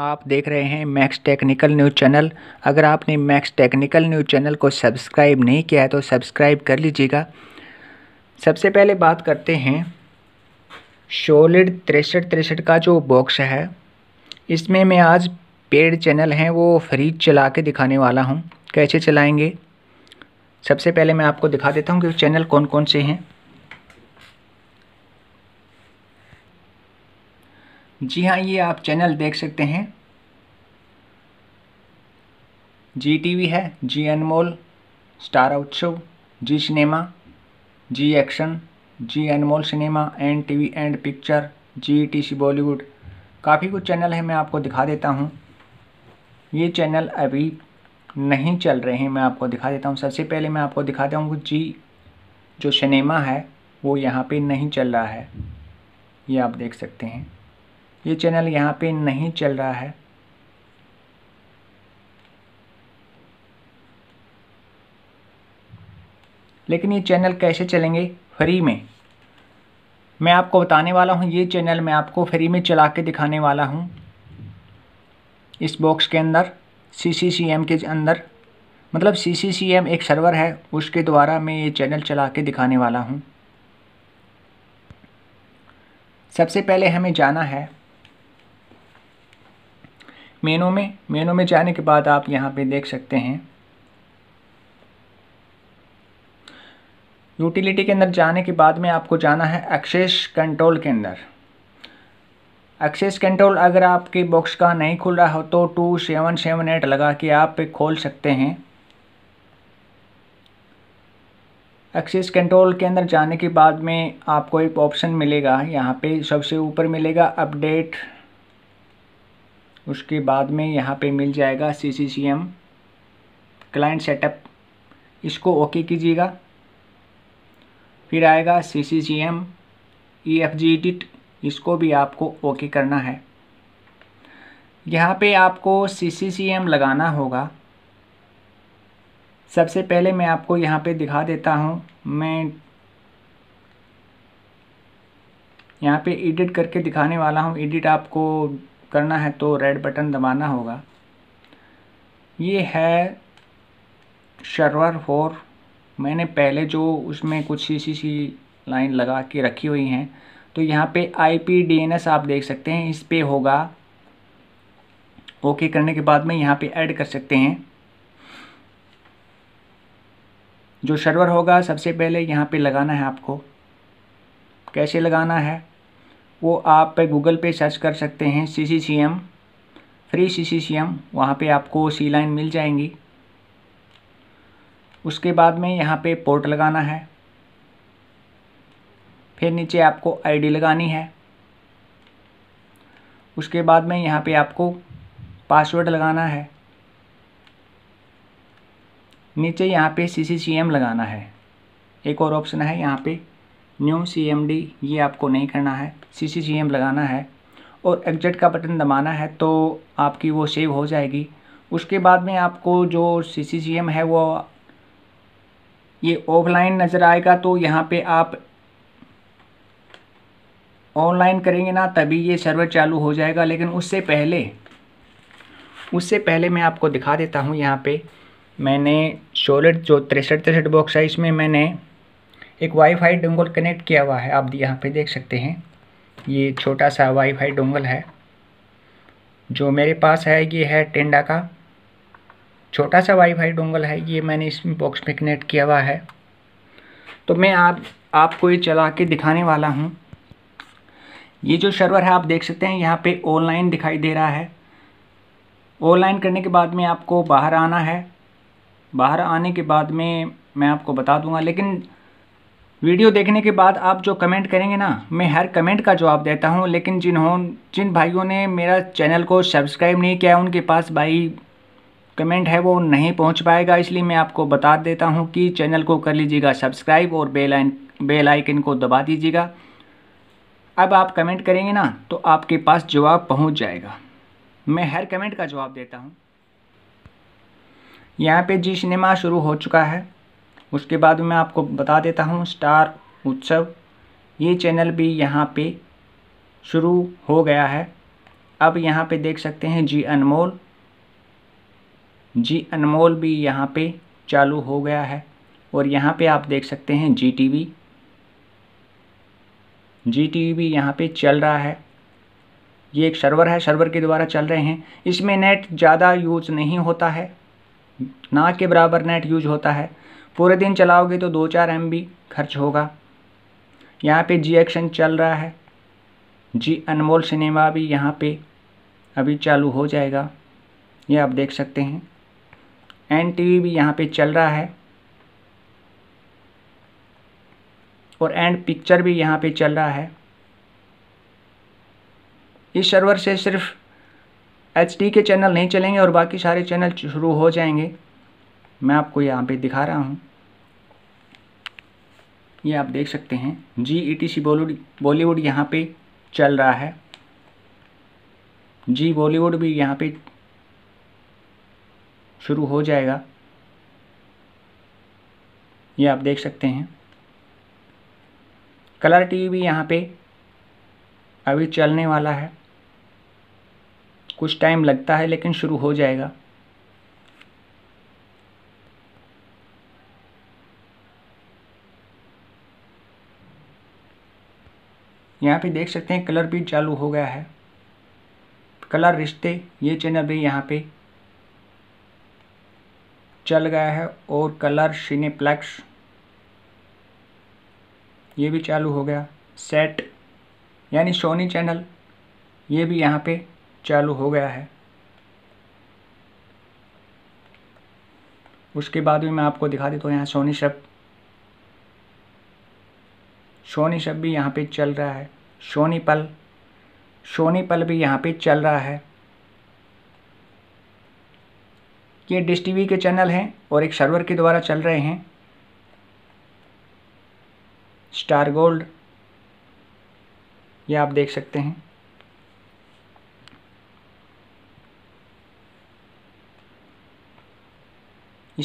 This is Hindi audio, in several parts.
आप देख रहे हैं मैक्स टेक्निकल न्यूज़ चैनल अगर आपने मैक्स टेक्निकल न्यूज़ चैनल को सब्सक्राइब नहीं किया है तो सब्सक्राइब कर लीजिएगा सबसे पहले बात करते हैं शोलिड तिरसठ तिरसठ का जो बॉक्स है इसमें मैं आज पेड चैनल हैं वो फ्रीज चला के दिखाने वाला हूँ कैसे चलाएंगे सबसे पहले मैं आपको दिखा देता हूँ कि चैनल कौन कौन से हैं जी हाँ ये आप चैनल देख सकते हैं जी टी है जी Anmol Star Utsav Zee Cinema Zee Action Zee Anmol Cinema and TV and picture Zee C Bollywood काफ़ी कुछ चैनल है मैं आपको दिखा देता हूँ ये चैनल अभी नहीं चल रहे हैं मैं आपको दिखा देता हूँ सबसे पहले मैं आपको दिखाता हूँ जी जो सिनेमा है वो यहाँ पे नहीं चल रहा है ये आप देख सकते हैं ये चैनल यहाँ पे नहीं चल रहा है लेकिन ये चैनल कैसे चलेंगे फ्री में मैं आपको बताने वाला हूँ ये चैनल मैं आपको फ्री में चला के दिखाने वाला हूँ इस बॉक्स के अंदर सी सी सी एम के अंदर मतलब सी सी सी एम एक सर्वर है उसके द्वारा मैं ये चैनल चला के दिखाने वाला हूँ सबसे पहले हमें जाना है मेनू में मेनू में जाने के बाद आप यहाँ पे देख सकते हैं यूटिलिटी के अंदर जाने के बाद में आपको जाना है एक्सेस कंट्रोल के अंदर एक्सेस कंट्रोल अगर आपके बॉक्स का नहीं खुल रहा हो तो टू सेवन सेवन एट लगा के आप खोल सकते हैं एक्सेस कंट्रोल के अंदर जाने के बाद में आपको एक ऑप्शन मिलेगा यहाँ पे सबसे ऊपर मिलेगा अपडेट उसके बाद में यहाँ पे मिल जाएगा C C C M client setup इसको ओके कीजिएगा फिर आएगा C C C M E F G edit इसको भी आपको ओके करना है यहाँ पे आपको सी सी सी एम लगाना होगा सबसे पहले मैं आपको यहाँ पे दिखा देता हूँ मैं यहाँ पे एडिट करके दिखाने वाला हूँ एडिट आपको करना है तो रेड बटन दबाना होगा ये है सर्वर फोर मैंने पहले जो उसमें कुछ सी सी सी लाइन लगा के रखी हुई हैं तो यहाँ पे I P D N S आप देख सकते हैं इस पर होगा ओके करने के बाद में यहाँ पे ऐड कर सकते हैं जो सर्वर होगा सबसे पहले यहाँ पे लगाना है आपको कैसे लगाना है वो आप पे गूगल पे सर्च कर सकते हैं C C C M free C C C M वहाँ पर आपको सी लाइन मिल जाएंगी उसके बाद में यहाँ पे पोर्ट लगाना है फिर नीचे आपको आईडी लगानी है उसके बाद में यहाँ पे आपको पासवर्ड लगाना है नीचे यहाँ पे सी सी सी एम लगाना है एक और ऑप्शन है यहाँ पे न्यू सीएमडी ये आपको नहीं करना है सीसीसीएम लगाना है और एग्जिट का बटन दबाना है तो आपकी वो सेव हो जाएगी उसके बाद में आपको जो सीसीसीएम है वो ये ऑफलाइन नज़र आएगा तो यहाँ पे आप ऑनलाइन करेंगे ना तभी ये सर्वर चालू हो जाएगा लेकिन उससे पहले उससे पहले मैं आपको दिखा देता हूँ यहाँ पे मैंने सोलह जो तिरसठ तिरसठ बॉक्स है इसमें मैंने एक वाईफाई डोंगल कनेक्ट किया हुआ है आप यहाँ पे देख सकते हैं ये छोटा सा वाईफाई डोंगल है जो मेरे पास है ये है टेंडा का छोटा सा वाईफाई डोंगल है ये मैंने इस बॉक्स में कनेक्ट किया हुआ है तो मैं आप आपको ये चला के दिखाने वाला हूँ ये जो सर्वर है आप देख सकते हैं यहाँ पे ऑनलाइन दिखाई दे रहा है ऑनलाइन करने के बाद में आपको बाहर आना है बाहर आने के बाद में मैं आपको बता दूंगा लेकिन वीडियो देखने के बाद आप जो कमेंट करेंगे ना मैं हर कमेंट का जवाब देता हूँ लेकिन जिन्हों जिन भाइयों ने मेरा चैनल को सब्सक्राइब नहीं किया उनके पास भाई कमेंट है वो नहीं पहुँच पाएगा इसलिए मैं आपको बता देता हूँ कि चैनल को कर लीजिएगा सब्सक्राइब और बेल आइन बेल आइकन को दबा दीजिएगा अब आप कमेंट करेंगे ना तो आपके पास जवाब पहुँच जाएगा मैं हर कमेंट का जवाब देता हूँ यहाँ पे जी सिनेमा शुरू हो चुका है उसके बाद मैं आपको बता देता हूँ स्टार उत्सव ये चैनल भी यहाँ पे शुरू हो गया है अब यहाँ पे देख सकते हैं जी अनमोल जी अनमोल भी यहाँ पे चालू हो गया है और यहाँ पे आप देख सकते हैं G T V G T V यहाँ पर चल रहा है ये एक सर्वर है सर्वर के द्वारा चल रहे हैं इसमें नेट ज़्यादा यूज नहीं होता है ना के बराबर नेट यूज होता है पूरे दिन चलाओगे तो दो चार एम खर्च होगा यहाँ पे जी एक्शन चल रहा है जी अनमोल सिनेमा भी यहाँ पे अभी चालू हो जाएगा ये आप देख सकते हैं एन टी भी यहाँ पे चल रहा है और एंड पिक्चर भी यहाँ पे चल रहा है इस सर्वर से सिर्फ एच के चैनल नहीं चलेंगे और बाकी सारे चैनल शुरू हो जाएंगे मैं आपको यहाँ पे दिखा रहा हूँ ये आप देख सकते हैं G E T C Bollywood Bollywood यहाँ पे चल रहा है जी बॉलीवुड भी यहाँ पे शुरू हो जाएगा ये आप देख सकते हैं कलर टीवी भी यहाँ पे अभी चलने वाला है कुछ टाइम लगता है लेकिन शुरू हो जाएगा यहाँ पे देख सकते हैं कलर भी चालू हो गया है कलर रिश्ते ये चैनल भी यहाँ पे चल गया है और कलर सिनेप्लेक्स ये भी चालू हो गया सेट यानी सोनी चैनल ये भी यहाँ पे चालू हो गया है उसके बाद भी मैं आपको दिखा देता हूँ यहाँ सोनी शब्द शोनी शब्द भी यहाँ पे चल रहा है शोनी पल शोनी पल भी यहाँ पे चल रहा है ये डिश टीवी के चैनल हैं और एक सर्वर के द्वारा चल रहे हैं स्टार गोल्ड ये आप देख सकते हैं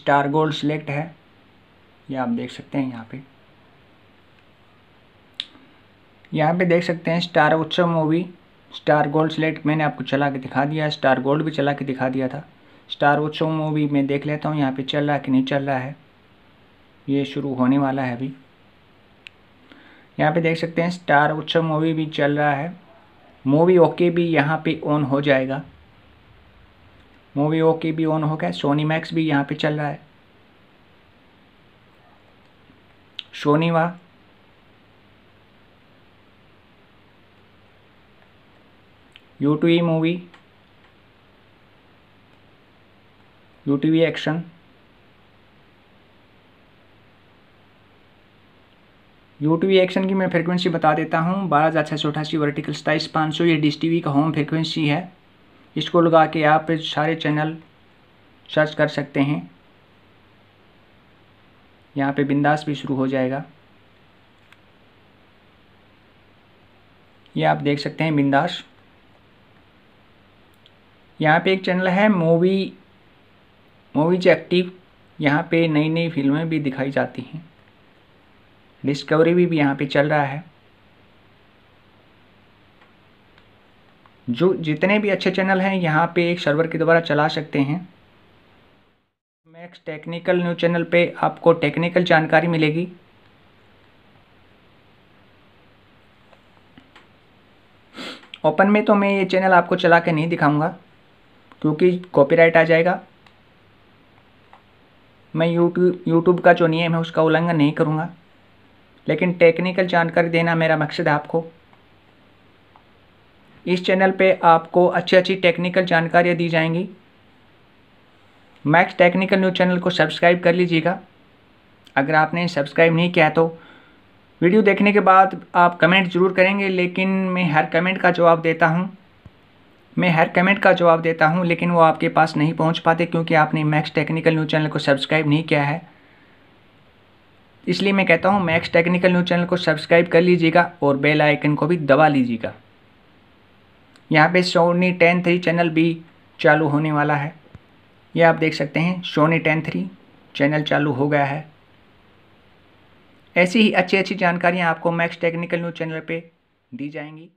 स्टार गोल्ड सिलेक्ट है ये आप देख सकते हैं यहाँ पे यहाँ पे देख सकते हैं स्टार उत्सव मूवी स्टार गोल्ड सेलेक्ट मैंने आपको चला के दिखा दिया स्टार गोल्ड भी चला के दिखा दिया था स्टार उत्सव मूवी मैं देख लेता हूँ यहाँ पे चल रहा है कि नहीं चल रहा है ये शुरू होने वाला है अभी यहाँ पे देख सकते हैं स्टार उत्सव मूवी भी चल रहा है मूवी ओके भी यहाँ पे ऑन हो जाएगा मूवी ओके भी ऑन हो गया सोनी मैक्स भी यहाँ पे चल रहा है Sony Wah U two E movie U T V action U T V action की मैं फ्रीक्वेंसी बता देता हूँ बारह हज़ार छः सौ अठासी वर्टिकल सताईस पाँच सौ ये डिस टी वी का होम फ्रिक्वेंसी है इसको लगा के आप सारे चैनल सर्च कर सकते हैं यहाँ पे बिंदास भी शुरू हो जाएगा ये आप देख सकते हैं बिंदास यहाँ पे एक चैनल है मूवी मूवीज एक्टिव यहाँ पे नई नई फिल्में भी दिखाई जाती हैं डिस्कवरी भी, भी यहाँ पे चल रहा है जो जितने भी अच्छे चैनल हैं यहाँ पे एक सर्वर के द्वारा चला सकते हैं मैक्स टेक्निकल न्यूज चैनल पे आपको टेक्निकल जानकारी मिलेगी ओपन में तो मैं ये चैनल आपको चला के नहीं दिखाऊंगा क्योंकि कॉपीराइट आ जाएगा मैं YouTube यूट्यूब का जो नियम है उसका उल्लंघन नहीं करूँगा लेकिन टेक्निकल जानकारी देना मेरा मकसद है आपको इस चैनल पे आपको अच्छी अच्छी टेक्निकल जानकारियाँ दी जाएंगी मैक्स टेक्निकल न्यूज़ चैनल को सब्सक्राइब कर लीजिएगा अगर आपने सब्सक्राइब नहीं किया तो वीडियो देखने के बाद आप कमेंट ज़रूर करेंगे लेकिन मैं हर कमेंट का जवाब देता हूँ मैं हर कमेंट का जवाब देता हूँ लेकिन वो आपके पास नहीं पहुँच पाते क्योंकि आपने मैक्स टेक्निकल न्यूज़ चैनल को सब्सक्राइब नहीं किया है इसलिए मैं कहता हूँ मैक्स टेक्निकल न्यूज़ चैनल को सब्सक्राइब कर लीजिएगा और बेल आइकन को भी दबा लीजिएगा यहाँ पे सोनी टेन थ्री चैनल भी चालू होने वाला है यह आप देख सकते हैं सोनी टेन थ्री चैनल चालू हो गया है ऐसी ही अच्छी अच्छी जानकारियाँ आपको मैक्स टेक्निकल न्यूज़ चैनल पे दी जाएंगी